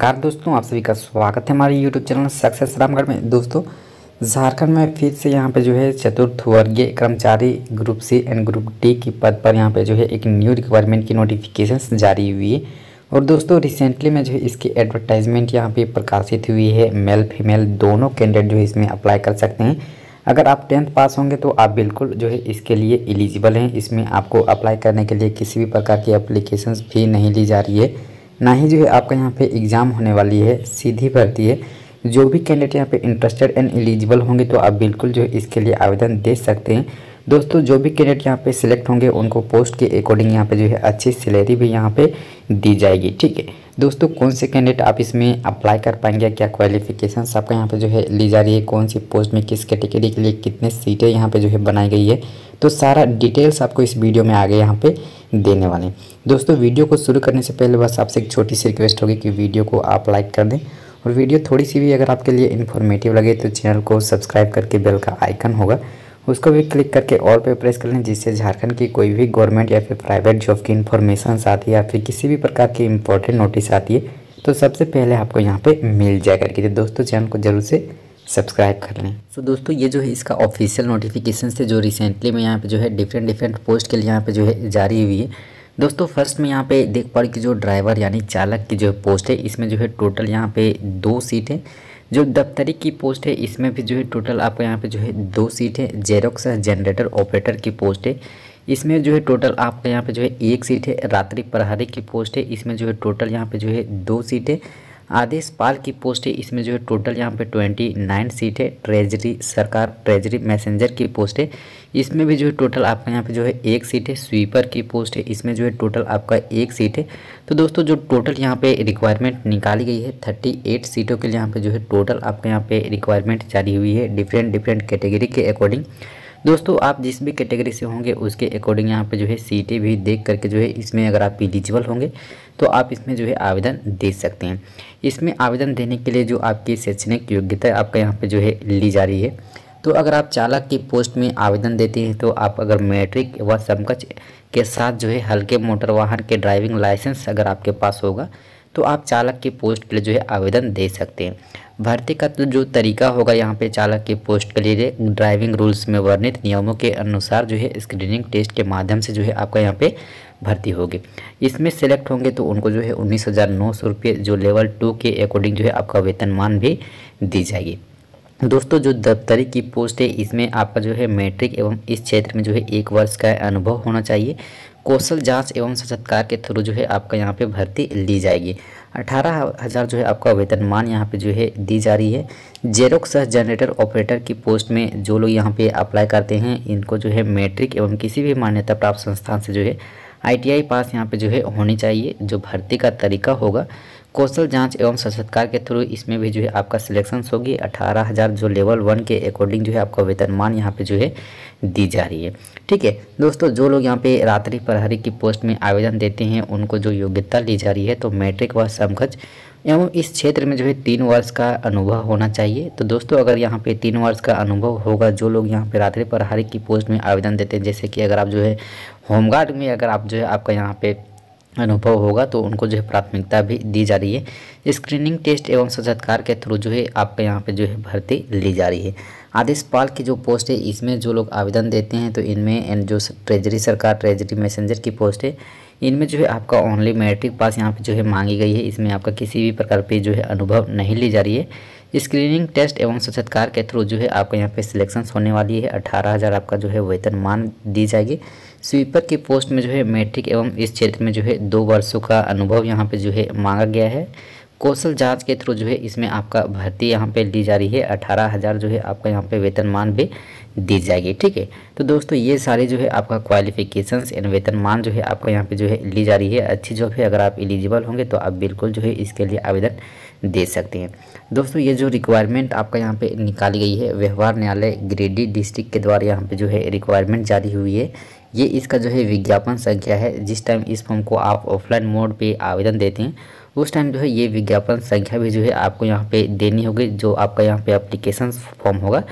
car दोस्तों आप सभी का स्वागत है हमारे यूट्यूब चैनल सक्सेस रामगढ़ में दोस्तों झारखंड में फिर से यहाँ पे जो है चतुर्थ वर्गीय कर्मचारी group C and group D के पद पर यहाँ पे जो है एक न्यू रिक्वायरमेंट की नोटिफिकेशन जारी हुई है और दोस्तों रिसेंटली में जो है इसकी एडवर्टाइजमेंट यहाँ पे प्रकाशित हुई है मेल फीमेल दोनों कैंडिडेट जो है इसमें अप्लाई कर सकते हैं अगर आप टेंथ पास होंगे तो आप बिल्कुल जो है इसके लिए एलिजिबल हैं इसमें आपको अप्लाई करने के लिए किसी भी प्रकार की अप्लीकेशन फी नहीं ली जा रही है ना ही जो है आपका यहाँ पे एग्ज़ाम होने वाली है सीधी भर्ती है जो भी कैंडिडेट यहाँ पे इंटरेस्टेड एंड एलिजिबल होंगे तो आप बिल्कुल जो है इसके लिए आवेदन दे सकते हैं दोस्तों जो भी कैंडिडेट यहाँ पे सिलेक्ट होंगे उनको पोस्ट के अकॉर्डिंग यहाँ पे जो है अच्छी सैलरी भी यहाँ पे दी जाएगी ठीक है दोस्तों कौन से कैंडिडेट आप इसमें अप्लाई कर पाएंगे क्या क्वालिफिकेशन आपका यहाँ पे जो है ली जा रही है कौन सी पोस्ट में किस कैटेगरी के लिए कितने सीटें यहाँ पे जो है बनाई गई है तो सारा डिटेल्स आपको इस वीडियो में आगे यहाँ पे देने वाले हैं दोस्तों वीडियो को शुरू करने से पहले बस आपसे एक छोटी सी रिक्वेस्ट होगी कि वीडियो को आप लाइक कर दें और वीडियो थोड़ी सी भी अगर आपके लिए इन्फॉर्मेटिव लगे तो चैनल को सब्सक्राइब करके बेल का आइकन होगा उसको भी क्लिक करके और पे प्रेस कर लें जिससे झारखंड की कोई भी गवर्नमेंट या फिर प्राइवेट जॉब की इन्फॉर्मेशन आती है या फिर किसी भी प्रकार की इंपॉर्टेंट नोटिस आती है तो सबसे पहले आपको यहाँ पे मिल जाए करके तो दोस्तों चैनल को जरूर से सब्सक्राइब कर लें सो so, दोस्तों ये जो है इसका ऑफिशियल नोटिफिकेशन से जो रिसेंटली में यहाँ पे जो है डिफरेंट डिफरेंट पोस्ट के लिए यहाँ पे जो है जारी हुई है दोस्तों फर्स्ट में यहाँ पे देख पा रही कि जो ड्राइवर यानी चालक की जो पोस्ट है इसमें जो है टोटल यहाँ पे दो सीट है जो दफ्तरी की पोस्ट है इसमें भी जो है टोटल आपको यहाँ पे जो है दो सीट है जेरोक्स जनरेटर ऑपरेटर की पोस्ट है इसमें जो है टोटल आपका यहाँ पे जो है एक सीट है रात्रि प्रहरी की पोस्ट है इसमें जो है टोटल यहाँ पे जो है दो सीट है आदेश पाल की पोस्ट है इसमें जो है टोटल यहाँ पे ट्वेंटी नाइन सीट है ट्रेजरी सरकार ट्रेजरी मैसेंजर की पोस्ट है इसमें भी जो है टोटल आपका यहाँ पे जो है एक सीट है स्वीपर की पोस्ट है इसमें जो है टोटल आपका एक सीट है तो दोस्तों जो टोटल यहाँ पे रिक्वायरमेंट निकाली गई है थर्टी एट सीटों के लिए यहाँ पे जो है टोटल आपके यहाँ पे रिक्वायरमेंट जारी हुई है डिफरेंट डिफरेंट कैटेगरी के अकॉर्डिंग दोस्तों आप जिस भी कैटेगरी से होंगे उसके अकॉर्डिंग यहाँ पे जो है सीटें भी देख करके जो है इसमें अगर आप एलिजिबल होंगे तो आप इसमें जो है आवेदन दे सकते हैं इसमें आवेदन देने के लिए जो आपकी शैक्षणिक योग्यता आपका यहाँ पर जो है ली जा रही है तो अगर आप चालक की पोस्ट में आवेदन देते हैं तो आप अगर मैट्रिक व समकक्ष के साथ जो है हल्के मोटर वाहन के ड्राइविंग लाइसेंस अगर आपके पास होगा तो आप चालक की पोस्ट के लिए जो है आवेदन दे सकते हैं भर्ती का तो जो तरीका होगा यहाँ पे चालक के पोस्ट के लिए ड्राइविंग रूल्स में वर्णित नियमों के अनुसार जो है स्क्रीनिंग टेस्ट के माध्यम से जो है आपका यहाँ पे भर्ती होगी इसमें सेलेक्ट होंगे तो उनको जो है उन्नीस हज़ार नौ सौ रुपये जो लेवल टू के अकॉर्डिंग जो है आपका वेतनमान भी दी जाएगी दोस्तों जो दफ्तरी की पोस्ट है इसमें आपका जो है मैट्रिक एवं इस क्षेत्र में जो है एक वर्ष का अनुभव होना चाहिए कौशल जांच एवं साक्षात्कार के थ्रू जो है आपका यहाँ पे भर्ती ली जाएगी अठारह हज़ार जो है आपका वेतनमान यहाँ पे जो है दी जा रही है जेरोक्स जनरेटर ऑपरेटर की पोस्ट में जो लोग यहाँ पे अप्लाई करते हैं इनको जो है मैट्रिक एवं किसी भी मान्यता प्राप्त संस्थान से जो है आईटीआई पास यहाँ पे जो है होनी चाहिए जो भर्ती का तरीका होगा कौशल जांच एवं सशक्तकार के थ्रू इसमें भी जो है आपका सिलेक्शन होगी अठारह हज़ार जो लेवल वन के अकॉर्डिंग जो है आपका वेतनमान यहाँ पे जो है दी जा रही है ठीक है दोस्तों जो लोग यहाँ पे रात्रि प्रहरी की पोस्ट में आवेदन देते हैं उनको जो योग्यता ली जा रही है तो मैट्रिक व समकक्ष एवं इस क्षेत्र में जो है तीन वर्ष का अनुभव होना चाहिए तो दोस्तों अगर यहाँ पे तीन वर्ष का अनुभव होगा जो लोग यहाँ पे रात्रि प्रहरी की पोस्ट में आवेदन देते हैं जैसे कि अगर आप जो है होमगार्ड में अगर आप जो है आपका यहाँ पे अनुभव होगा तो उनको जो है प्राथमिकता भी दी जा रही है स्क्रीनिंग टेस्ट एवं साक्षात्कार के थ्रू जो है आपके यहाँ पे जो है भर्ती ली जा रही है आदेश पाल की जो पोस्ट है इसमें जो लोग आवेदन देते हैं तो इनमें जो ट्रेजरी सरकार ट्रेजरी मैसेंजर की पोस्ट है इनमें जो है आपका ओनली मैट्रिक पास यहाँ पे जो है मांगी गई है इसमें आपका किसी भी प्रकार पे जो है अनुभव नहीं ली जा रही है स्क्रीनिंग टेस्ट एवं साक्षात्कार के थ्रू जो है आपका यहाँ पे सिलेक्शन होने वाली है अठारह हज़ार आपका जो है वेतन मान दी जाएगी स्वीपर की पोस्ट में जो है मैट्रिक एवं इस क्षेत्र में जो है दो वर्षों का अनुभव यहाँ पर जो है मांगा गया है कौशल जांच के थ्रू जो है इसमें आपका भर्ती यहाँ पे ली जा रही है अठारह हज़ार जो है आपका यहाँ पे वेतनमान भी दी जाएगी ठीक है तो दोस्तों ये सारे जो है आपका क्वालिफिकेशंस एंड वेतनमान जो है आपका यहाँ पे जो है ली जा रही है अच्छी जॉब है अगर आप एलिजिबल होंगे तो आप बिल्कुल जो है इसके लिए आवेदन दे सकते हैं दोस्तों ये जो रिक्वायरमेंट आपका यहाँ पर निकाली गई है व्यवहार न्यायालय ग्रेडी डिस्ट्रिक्ट के द्वारा यहाँ पर जो है रिक्वायरमेंट जारी हुई है ये इसका जो है विज्ञापन संख्या है जिस टाइम इस फॉर्म को आप ऑफलाइन मोड पर आवेदन देते हैं उस टाइम जो है ये विज्ञापन संख्या भी जो है आपको यहाँ पे देनी होगी जो आपका यहाँ पे अप्लीकेशन फॉर्म होगा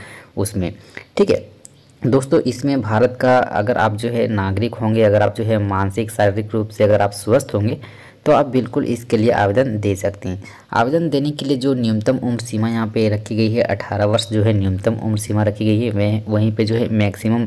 उसमें ठीक है दोस्तों इसमें भारत का अगर आप जो है नागरिक होंगे अगर आप जो है मानसिक शारीरिक रूप से अगर आप स्वस्थ होंगे तो आप बिल्कुल इसके लिए आवेदन दे सकते हैं आवेदन देने के लिए जो न्यूनतम उम्र सीमा यहाँ पे रखी गई है 18 वर्ष जो है न्यूनतम उम्र सीमा रखी गई है वह वहीं पे जो है मैक्सिमम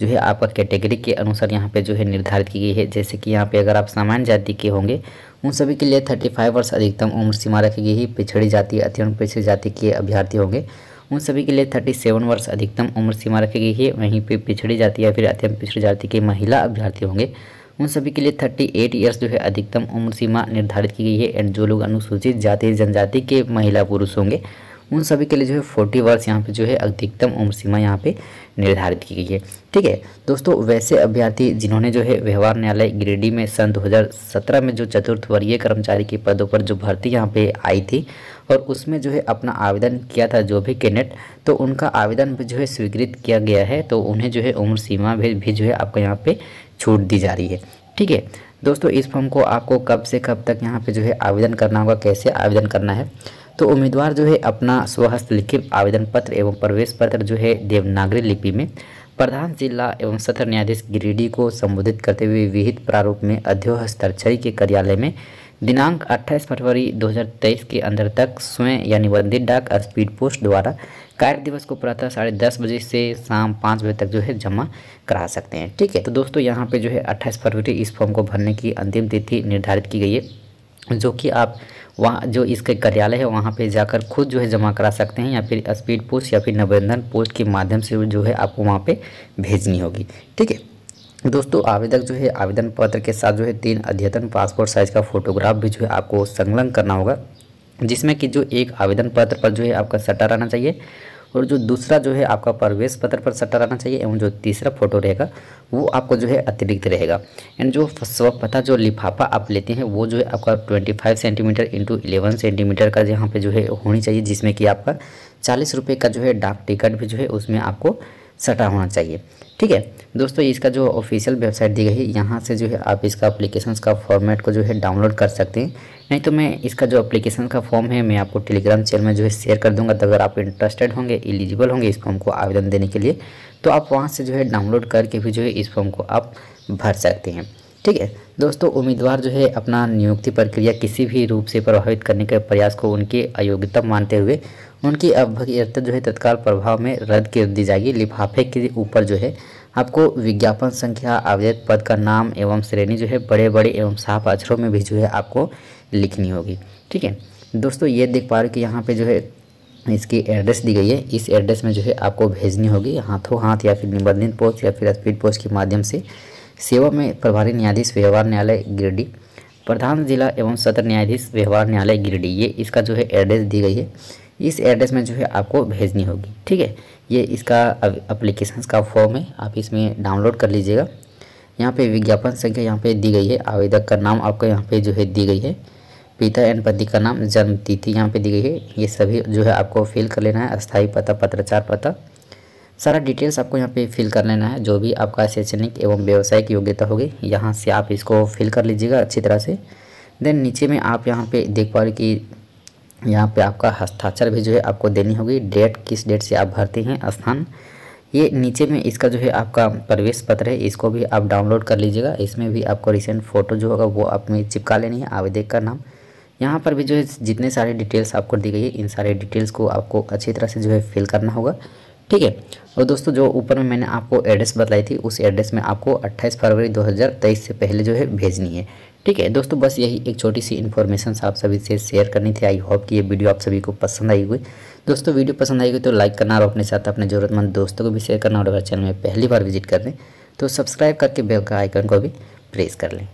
जो है आपका कैटेगरी के अनुसार यहाँ पे जो है निर्धारित की गई है जैसे कि यहाँ पे अगर आप सामान्य जाति के होंगे उन सभी के लिए थर्टी फाइव वर्ष अधिकतम उम्र सीमा रखी गई है पिछड़ी जाति अत्यंत पिछड़ी जाति के अभ्यर्थी होंगे उन सभी के लिए थर्टी सेवन वर्ष अधिकतम उम्र सीमा रखी गई है वहीं पर पिछड़ी जाति या फिर अत्यंत पिछड़ी जाति के महिला अभ्यर्थी होंगे उन सभी के लिए थर्टी एट ईयर्स जो है अधिकतम उम्र सीमा निर्धारित की गई है एंड जो लोग अनुसूचित जाति जनजाति के महिला पुरुष होंगे उन सभी के लिए जो है फोर्टी वर्ष यहाँ पे जो है अधिकतम उम्र सीमा यहाँ पे निर्धारित की गई है ठीक है दोस्तों वैसे अभ्यर्थी जिन्होंने जो है व्यवहार न्यायालय गिरिडीह में सन 2017 में जो चतुर्थ वर्गीय कर्मचारी के पदों पर जो भर्ती यहाँ पे आई थी और उसमें जो है अपना आवेदन किया था जो भी कैंडिडेट तो उनका आवेदन जो है स्वीकृत किया गया है तो उन्हें जो है उम्र सीमा भी, भी जो है आपको यहाँ पर छूट दी जा रही है ठीक है दोस्तों इस फॉर्म को आपको कब से कब तक यहाँ पर जो है आवेदन करना होगा कैसे आवेदन करना है तो उम्मीदवार जो है अपना स्वहस्त लिखित आवेदन पत्र एवं प्रवेश पत्र जो है देवनागरी लिपि में प्रधान जिला एवं सत्र न्यायाधीश गिरिडीह को संबोधित करते हुए विहित प्रारूप में अध्यय हस्ताक्षरी के कार्यालय में दिनांक 28 फरवरी 2023 के अंदर तक स्वयं या निबंधित डाक और स्पीड पोस्ट द्वारा कार्य दिवस को प्रातः साढ़े दस बजे से शाम पाँच बजे तक जो है जमा करा सकते हैं ठीक है तो दोस्तों यहाँ पे जो है 28 फरवरी इस फॉर्म को भरने की अंतिम तिथि निर्धारित की गई है जो कि आप वहाँ जो इसके कार्यालय है वहाँ पे जाकर खुद जो है जमा करा सकते हैं या फिर स्पीड पोस्ट या फिर निबंधन पोस्ट के माध्यम से जो है आपको वहाँ पे भेजनी होगी ठीक है दोस्तों आवेदक जो है आवेदन पत्र के साथ जो है तीन अद्यतन पासपोर्ट साइज़ का फोटोग्राफ भी जो है आपको संलग्न करना होगा जिसमें कि जो एक आवेदन पत्र पर जो है आपका सटा रहना चाहिए और जो दूसरा जो है आपका प्रवेश पत्र पर सट्टा रहना चाहिए एवं जो तीसरा फोटो रहेगा वो आपको जो है अतिरिक्त रहेगा एंड जो स्व पता जो लिफाफा आप लेते हैं वो जो है आपका twenty five centimetre into eleven centimetre का यहाँ पे जो है होनी चाहिए जिसमें कि आपका चालीस रुपये का जो है डाक टिकट भी जो है उसमें आपको सटा होना चाहिए ठीक है दोस्तों इसका जो ऑफिशियल वेबसाइट दी गई है यहाँ से जो है आप इसका अप्लीकेशन का फॉर्मेट को जो है डाउनलोड कर सकते हैं नहीं तो मैं इसका जो अप्लीकेशन का फॉर्म है मैं आपको टेलीग्राम चैनल में जो है शेयर कर दूंगा तो अगर आप इंटरेस्टेड होंगे एलिजिबल होंगे इस फॉर्म को आवेदन देने के लिए तो आप वहाँ से जो है डाउनलोड करके भी जो है इस फॉर्म को आप भर सकते हैं ठीक है दोस्तों उम्मीदवार जो है अपना नियुक्ति प्रक्रिया किसी भी रूप से प्रभावित करने के प्रयास को उनकी अयोग्यता मानते हुए उनकी अभ्यर्थ जो है तत्काल प्रभाव में रद्द कर दी जाएगी लिफाफे के ऊपर जो है आपको विज्ञापन संख्या आवेदक पद का नाम एवं श्रेणी जो है बड़े बड़े एवं साफ अक्षरों में भी जो है आपको लिखनी होगी ठीक है दोस्तों ये देख पा रहे हो कि यहाँ पे जो है इसकी एड्रेस दी गई है इस एड्रेस में जो है आपको भेजनी होगी हाथों हाथ या फिर निबंधित पोस्ट या फिर स्पीड पोस्ट के माध्यम से सेवा में प्रभारी न्यायाधीश व्यवहार न्यायालय गिरडी प्रधान जिला एवं सत्र न्यायाधीश व्यवहार न्यायालय गिरडी ये इसका जो है एड्रेस दी गई है इस एड्रेस में जो है आपको भेजनी होगी ठीक है ये इसका अप्लीकेशन का फॉर्म है आप इसमें डाउनलोड कर लीजिएगा यहाँ पे विज्ञापन संख्या यहाँ पे दी गई है आवेदक का नाम आपको यहाँ पे जो है दी गई है पिता एंड पति का नाम जन्म तिथि यहाँ पे दी गई है ये सभी जो है आपको फिल कर लेना है अस्थाई पता पत्राचार पता सारा डिटेल्स आपको यहाँ पे फिल कर लेना है जो भी आपका शैक्षणिक एवं व्यवसायिक योग्यता होगी यहाँ से आप इसको फिल कर लीजिएगा अच्छी तरह से देन नीचे में आप यहाँ पे देख पा रहे कि यहाँ पे आपका हस्ताक्षर भी जो है आपको देनी होगी डेट किस डेट से आप भरते हैं स्थान ये नीचे में इसका जो है आपका प्रवेश पत्र है इसको भी आप डाउनलोड कर लीजिएगा इसमें भी आपको रिसेंट फ़ोटो जो होगा वो आप में चिपका लेनी है आवेदक का नाम यहाँ पर भी जो है जितने सारे डिटेल्स आपको दी गई है इन सारे डिटेल्स को आपको अच्छी तरह से जो है फिल करना होगा ठीक है और दोस्तों जो ऊपर में मैंने आपको एड्रेस बताई थी उस एड्रेस में आपको 28 फरवरी 2023 से पहले जो है भेजनी है ठीक है दोस्तों बस यही एक छोटी सी इन्फॉर्मेशन आप सभी से शेयर करनी थी आई होप कि ये वीडियो आप सभी को पसंद आई हुई दोस्तों वीडियो पसंद आई हुई तो लाइक करना और अपने साथ अपने ज़रूरतमंद दोस्तों को भी शेयर करना और अगर चैनल में पहली बार विजिट कर दें तो सब्सक्राइब करके बेल का आइकन को भी प्रेस कर लें